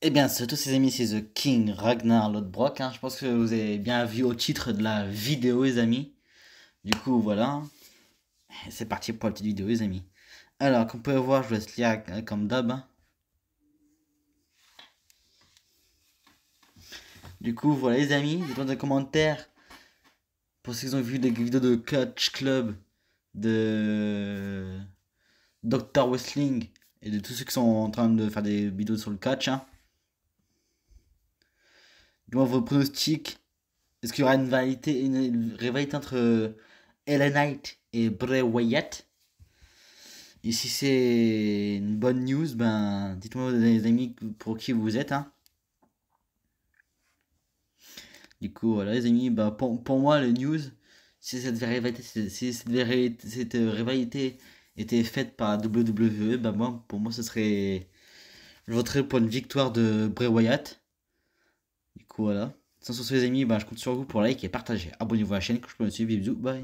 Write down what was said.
Eh bien, c'est tous ces amis, c'est The King Ragnar Lodbrok. Hein. Je pense que vous avez bien vu au titre de la vidéo, les amis. Du coup, voilà. C'est parti pour la petite vidéo, les amis. Alors, comme vous pouvez voir, je vous laisse lire euh, comme d'hab. Hein. Du coup, voilà, les amis. Dites-moi dans les commentaires pour ceux qui ont vu des vidéos de catch Club, de Dr. Wrestling et de tous ceux qui sont en train de faire des vidéos sur le catch. Hein. Dis-moi vos pronostics. Est-ce qu'il y aura une rivalité, une rivalité entre euh, Ellen Knight et Bray Wyatt Et si c'est une bonne news, ben dites-moi les amis pour qui vous êtes. Hein. Du coup, voilà les amis, ben, pour, moi, les news, si cette rivalité, si cette était faite par WWE, ben, moi, pour moi, ce serait. Je voterais pour une victoire de Bray Wyatt voilà. Sans sur les amis, ben, je compte sur vous pour liker et partager. Abonnez-vous à la chaîne, que je peux me suivre. Bisous, bye.